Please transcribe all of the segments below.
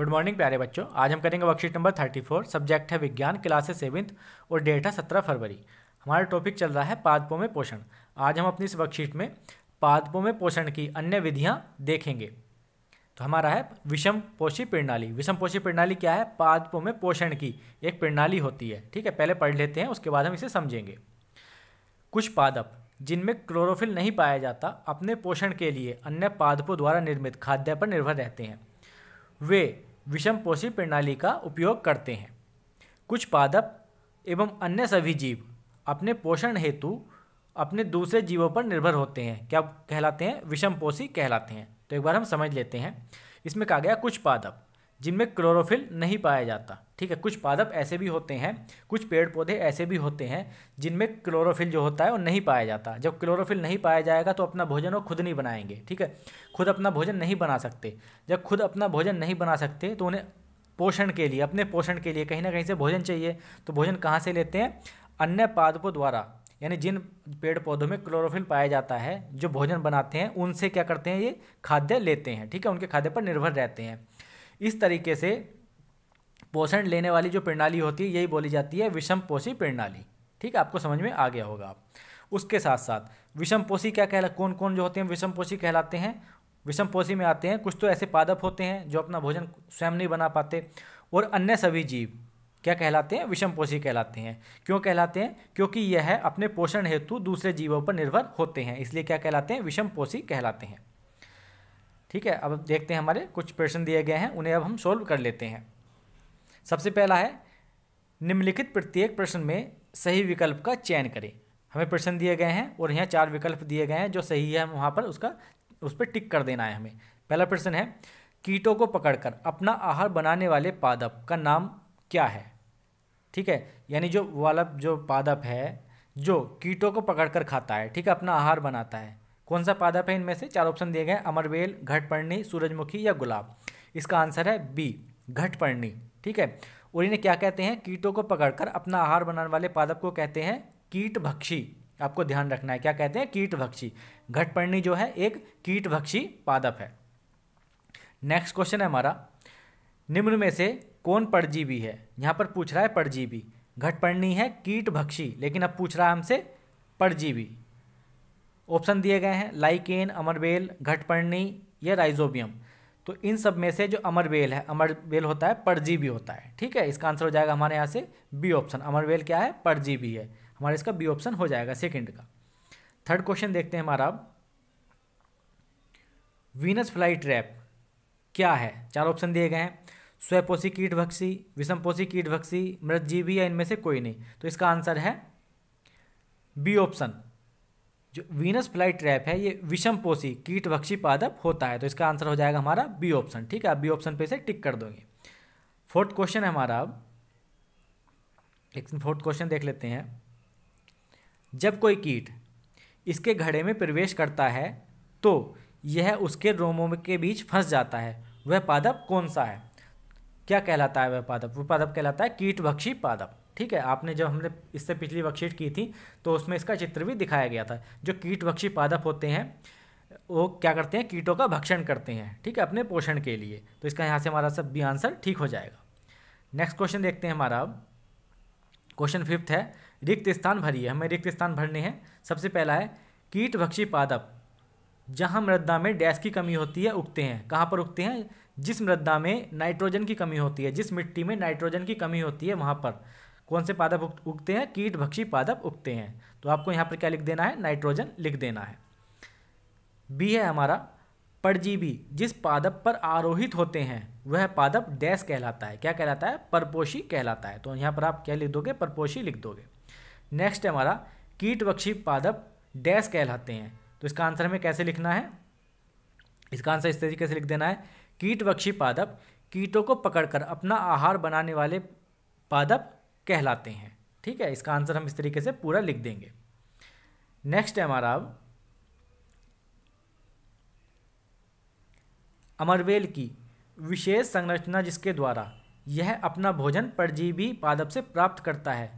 good morning प्यारे बच्चों आज हम करेंगे worksheet number thirty four subject है विज्ञान क्लास है और डेट है सत्रह फरवरी हमारा टॉपिक चल रहा है पादपों में पोषण आज हम अपनी इस वर्कशीट में पादपों में पोषण की अन्य विधियाँ देखेंगे तो हमारा है विषम पोषी प्रणाली विषम पोषी प्रणाली क्या है पादपों में पोषण की एक प्रणाली होती है ठीक है पहले पढ़ लेते हैं उसके बाद हम इसे समझेंगे कुछ पादप जिनमें क्लोरोफिल नहीं पाया जाता अपने पोषण के लिए अन्य पादपों द्वारा निर्मित खाद्य पर निर्भर रहते हैं वे विषम पोषी प्रणाली का उपयोग करते हैं कुछ पादप एवं अन्य सभी जीव अपने पोषण हेतु अपने दूसरे जीवों पर निर्भर होते हैं क्या कहलाते हैं विषम पोषी कहलाते हैं तो एक बार हम समझ लेते हैं इसमें कहा गया कुछ पादप जिनमें क्लोरोफिल नहीं पाया जाता ठीक है कुछ पादप ऐसे भी होते हैं कुछ पेड़ पौधे ऐसे भी होते हैं जिनमें क्लोरोफिल जो होता है वो नहीं पाया जाता जब क्लोरोफिल नहीं पाया जाएगा तो अपना भोजन वो खुद नहीं बनाएंगे ठीक है खुद अपना भोजन नहीं बना सकते जब खुद अपना भोजन नहीं बना सकते तो उन्हें पोषण के लिए अपने पोषण के लिए कहीं ना कहीं से भोजन चाहिए तो भोजन कहाँ से लेते हैं अन्य पादपों द्वारा यानी जिन पेड़ पौधों में क्लोरोफिल पाया जाता है जो भोजन बनाते हैं उनसे क्या करते हैं ये खाद्य लेते हैं ठीक है उनके खाद्य पर निर्भर रहते हैं इस तरीके से पोषण लेने वाली जो प्रणाली होती है यही बोली जाती है विषम पोषी प्रणाली ठीक है आपको समझ में आ गया होगा आप उसके साथ साथ विषम पोषी क्या कहला कौन कौन जो होते हैं विषम पोषी कहलाते हैं विषम पोषी में आते हैं कुछ तो ऐसे पादप होते हैं जो अपना भोजन स्वयं नहीं बना पाते और अन्य सभी जीव क्या कहलाते हैं विषम पोषी कहलाते हैं क्यों कहलाते हैं क्योंकि यह है अपने पोषण हेतु दूसरे जीवों पर निर्भर होते हैं इसलिए क्या कहलाते हैं विषम पोषी कहलाते हैं ठीक है अब देखते हैं हमारे कुछ प्रश्न दिए गए हैं उन्हें अब हम सोल्व कर लेते हैं सबसे पहला है निम्नलिखित प्रत्येक प्रश्न में सही विकल्प का चयन करें हमें प्रश्न दिए गए हैं और यहाँ चार विकल्प दिए गए हैं जो सही है हम वहाँ पर उसका उस पर टिक कर देना है हमें पहला प्रश्न है कीटों को पकड़कर अपना आहार बनाने वाले पादप का नाम क्या है ठीक है यानी जो वाला जो पादप है जो कीटों को पकड़कर खाता है ठीक है अपना आहार बनाता है कौन सा पादप है इनमें से चार ऑप्शन दिए गए अमरवेल घटपर्णी सूरजमुखी या गुलाब इसका आंसर है बी घटपर्णी ठीक है और इन्हें क्या कहते हैं कीटों को पकड़कर अपना आहार बनाने वाले पादप को कहते हैं भक्षी आपको ध्यान रखना है क्या कहते हैं कीटभक्षी घटपर्णी जो है एक भक्षी पादप है नेक्स्ट क्वेश्चन है हमारा निम्न में से कौन परजीवी है यहाँ पर पूछ रहा है परजीवी घटपर्णी है भक्षी लेकिन अब पूछ रहा है हमसे परजीवी ऑप्शन दिए गए हैं लाइकेन अमरबेल घटपर्णी या राइजोबियम तो इन सब में से जो अमरबेल है अमरबेल होता है परजीवी होता है ठीक है इसका आंसर हो जाएगा हमारे यहाँ से बी ऑप्शन अमरबेल क्या है परजीवी है हमारे इसका बी ऑप्शन हो जाएगा सेकंड का थर्ड क्वेश्चन देखते हैं हमारा अब वीनस फ्लाई ट्रैप क्या है चार ऑप्शन दिए गए हैं कीट भक्सी विषमपोषी भक्सी मृतजीवी या इनमें से कोई नहीं तो इसका आंसर है बी ऑप्शन जो वीनस फ्लाई ट्रैप है ये पोषी कीट भक्षी पादप होता है तो इसका आंसर हो जाएगा हमारा बी ऑप्शन ठीक है आप बी ऑप्शन पे इसे टिक कर दोगे फोर्थ क्वेश्चन है हमारा अब एक फोर्थ क्वेश्चन देख लेते हैं जब कोई कीट इसके घड़े में प्रवेश करता है तो यह उसके रोमों के बीच फंस जाता है वह पादप कौन सा है क्या कहलाता है वह पादप वह पादप कहलाता है कीटभक्षी पादप ठीक है आपने जब हमने इससे पिछली वर्कशीट की थी तो उसमें इसका चित्र भी दिखाया गया था जो कीट वक्षी पादप होते हैं वो क्या करते हैं कीटों का भक्षण करते हैं ठीक है अपने पोषण के लिए तो इसका यहाँ से हमारा सब भी आंसर ठीक हो जाएगा नेक्स्ट क्वेश्चन देखते हैं हमारा अब क्वेश्चन फिफ्थ है रिक्त स्थान भरिए हमें रिक्त स्थान भरने हैं सबसे पहला है कीट भक्षी पादप जहाँ मृदा में डैस की कमी होती है उगते हैं कहाँ पर उगते हैं जिस मृदा में नाइट्रोजन की कमी होती है जिस मिट्टी में नाइट्रोजन की कमी होती है वहाँ पर कौन से पादप उगते हैं कीट भक्षी पादप उगते हैं तो आपको यहाँ पर क्या लिख देना है नाइट्रोजन लिख देना है बी है हमारा परजीवी जिस पादप पर आरोहित होते हैं वह पादप डैश कहलाता है क्या कहलाता है परपोषी कहलाता है तो यहाँ पर आप क्या लिख दोगे परपोषी लिख दोगे नेक्स्ट है हमारा कीटवक्षी पादप डैश कहलाते हैं तो इसका आंसर हमें कैसे लिखना है इसका आंसर इस तरीके से लिख देना है कीटवक्षी पादप कीटों को पकड़कर अपना आहार बनाने वाले पादप कहलाते हैं ठीक है इसका आंसर हम इस तरीके से पूरा लिख देंगे नेक्स्ट है हमारा अब अमरवेल की विशेष संरचना जिसके द्वारा यह अपना भोजन परजीवी पादप से प्राप्त करता है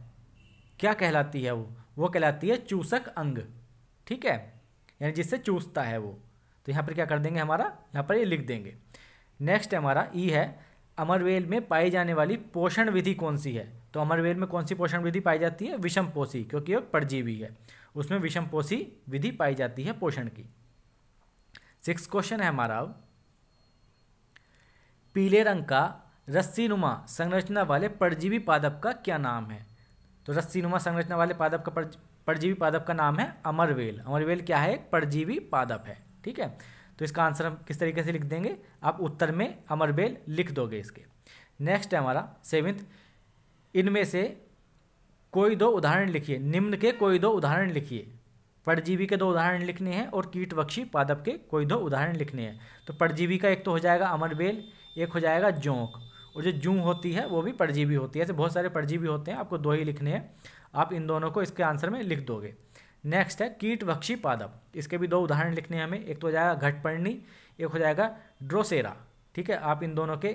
क्या कहलाती है वो वो कहलाती है चूसक अंग ठीक है यानी जिससे चूसता है वो तो यहाँ पर क्या कर देंगे हमारा यहाँ पर ये लिख देंगे नेक्स्ट हमारा ई है अमरवेल में पाई जाने वाली पोषण विधि कौन सी है तो अमरवेल में कौन सी पोषण विधि पाई जाती है विषम पोषी क्योंकि वह परजीवी है उसमें विषम पोषी विधि पाई जाती है पोषण की सिक्स क्वेश्चन है हमारा अब पीले रंग का रस्सीनुमा संरचना वाले परजीवी पादप का क्या नाम है तो रस्सीनुमा संरचना वाले पादप का परजीवी पादप का नाम है अमरवेल अमरवेल क्या है एक परजीवी पादप है ठीक है तो इसका आंसर हम किस तरीके से लिख देंगे आप उत्तर में अमरबेल लिख दोगे इसके नेक्स्ट है हमारा सेवन्थ इनमें से कोई दो उदाहरण लिखिए निम्न के कोई दो उदाहरण लिखिए परजीवी के दो उदाहरण लिखने हैं और बक्षी पादप के कोई दो उदाहरण लिखने हैं तो परजीवी का एक तो हो जाएगा अमरबेल एक हो जाएगा जोंक और जो जूं होती है वो भी परजीवी होती है ऐसे बहुत सारे परजीवी होते हैं आपको दो ही लिखने हैं आप इन दोनों को इसके आंसर में लिख दोगे नेक्स्ट है कीट वक्षी पादप इसके भी दो उदाहरण लिखने हैं हमें एक तो हो जाएगा घटपर्णी एक हो जाएगा ड्रोसेरा ठीक है आप इन दोनों के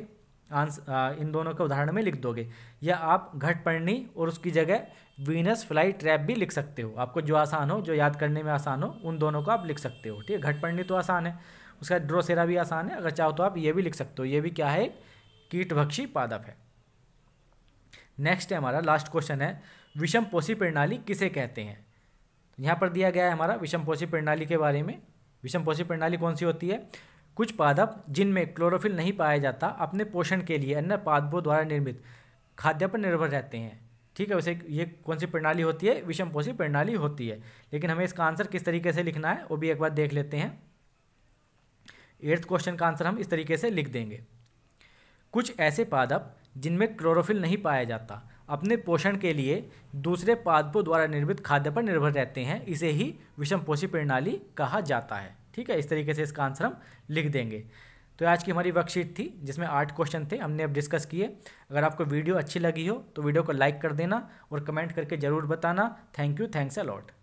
आंस आ, इन दोनों के उदाहरण में लिख दोगे या आप घटपर्णी और उसकी जगह वीनस फ्लाई ट्रैप भी लिख सकते हो आपको जो आसान हो जो याद करने में आसान हो उन दोनों को आप लिख सकते हो ठीक है घटपर्णी तो आसान है उसका ड्रोसेरा भी आसान है अगर चाहो तो आप ये भी लिख सकते हो ये भी क्या है भक्षी पादप है नेक्स्ट है हमारा लास्ट क्वेश्चन है विषम पोषी प्रणाली किसे कहते हैं यहाँ पर दिया गया है हमारा विषम पोषी प्रणाली के बारे में विषम पोषी प्रणाली कौन सी होती है कुछ पादप जिनमें क्लोरोफिल नहीं पाया जाता अपने पोषण के लिए अन्य पादपों द्वारा निर्मित खाद्य पर निर्भर रहते हैं ठीक है वैसे ये कौन सी प्रणाली होती है विषम पोषी प्रणाली होती है लेकिन हमें इसका आंसर किस तरीके से लिखना है वो भी एक बार देख लेते हैं एट्थ क्वेश्चन का आंसर हम इस तरीके से लिख देंगे कुछ ऐसे पादप जिनमें क्लोरोफिल नहीं पाया जाता अपने पोषण के लिए दूसरे पादपों द्वारा निर्मित खाद्य पर निर्भर रहते हैं इसे ही विषम पोषी प्रणाली कहा जाता है ठीक है इस तरीके से इसका आंसर हम लिख देंगे तो आज की हमारी वर्कशीट थी जिसमें आठ क्वेश्चन थे हमने अब डिस्कस किए अगर आपको वीडियो अच्छी लगी हो तो वीडियो को लाइक कर देना और कमेंट करके ज़रूर बताना thank you thanks a lot